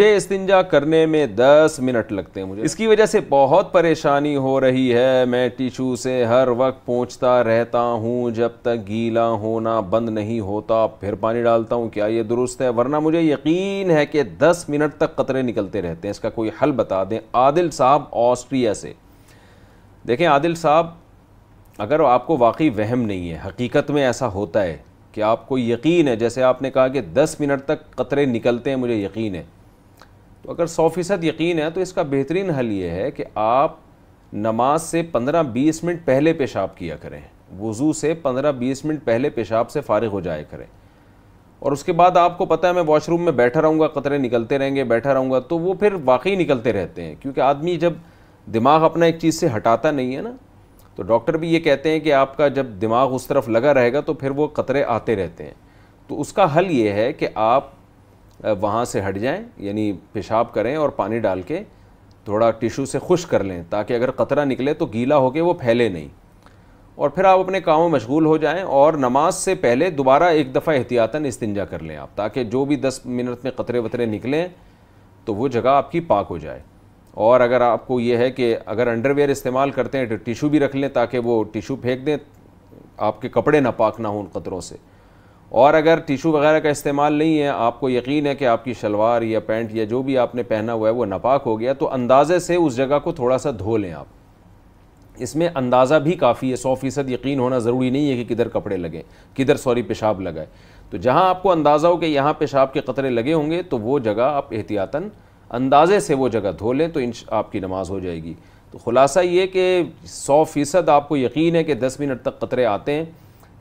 ये इस्तिंजा करने में दस मिनट लगते हैं मुझे इसकी वजह से बहुत परेशानी हो रही है मैं टिशू से हर वक्त पहुँचता रहता हूँ जब तक गीला होना बंद नहीं होता फिर पानी डालता हूँ क्या ये दुरुस्त है वरना मुझे यकीन है कि दस मिनट तक कतरे निकलते रहते हैं इसका कोई हल बता दें आदिल साहब ऑस्ट्रिया से देखें आदिल साहब अगर आपको वाकई वहम नहीं है हकीकत में ऐसा होता है कि आपको यकीन है जैसे आपने कहा कि दस मिनट तक कतरे निकलते हैं मुझे यकीन है तो अगर सौ फीसद यकीन है तो इसका बेहतरीन हल ये है कि आप नमाज से पंद्रह बीस मिनट पहले पेशाब किया करें वज़ू से पंद्रह बीस मिनट पहले पेशाब से फारग हो जाया करें और उसके बाद आपको पता है मैं वॉशरूम में बैठा रहूँगा कतरे निकलते रहेंगे बैठा रहूँगा तो वो फिर वाकई निकलते रहते हैं क्योंकि आदमी जब दिमाग अपना एक चीज़ से हटाता नहीं है ना तो डॉक्टर भी ये कहते हैं कि आपका जब दिमाग उस तरफ लगा रहेगा तो फिर वो कतरे आते रहते हैं तो उसका हल ये है कि आप वहाँ से हट जाएं यानी पेशाब करें और पानी डाल के थोड़ा टिशू से खुश कर लें ताकि अगर कतरा निकले तो गीला होकर वो फैले नहीं और फिर आप अपने कामों में मशगूल हो जाएं और नमाज से पहले दोबारा एक दफ़ा एहतियातन इस्तंजा कर लें आप ताकि जो भी दस मिनट में कतरे वतरे निकलें तो वो जगह आपकी पाक हो जाए और अगर आपको ये है कि अगर अंडरवेयर इस्तेमाल करते हैं तो टिशू भी रख लें ताकि वो टिशू फेंक दें आपके कपड़े ना पाक ना हों उन कतरों से और अगर टिशू वगैरह का इस्तेमाल नहीं है आपको यकीन है कि आपकी शलवार या पैंट या जो भी आपने पहना हुआ है वो नापाक हो गया तो अंदाज़े से उस जगह को थोड़ा सा धो लें आप इसमें अंदाज़ा भी काफ़ी है सौ फ़ीसद यकीन होना ज़रूरी नहीं है कि किधर कपड़े लगें किधर सॉरी पेशाब लगाए तो जहाँ आपको अंदाज़ा हो कि यहाँ पेशाब के कतरे लगे होंगे तो वो जगह आप एहतियातन अंदाज़े से वो जगह धो लें तो इन आपकी नमाज़ हो जाएगी तो ख़ुलासा ये कि सौ फ़ीसद आपको यकीन है कि दस मिनट तक कतरे आते हैं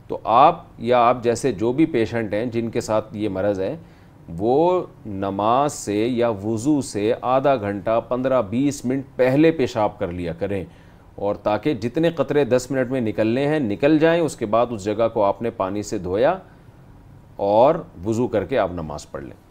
तो आप या आप जैसे जो भी पेशेंट हैं जिनके साथ ये मरज़ है वो नमाज से या वज़ू से आधा घंटा पंद्रह बीस मिनट पहले पेशाब कर लिया करें और ताकि जितने कतरे दस मिनट में निकलने हैं निकल जाएं उसके बाद उस जगह को आपने पानी से धोया और वज़ू करके आप नमाज़ पढ़ लें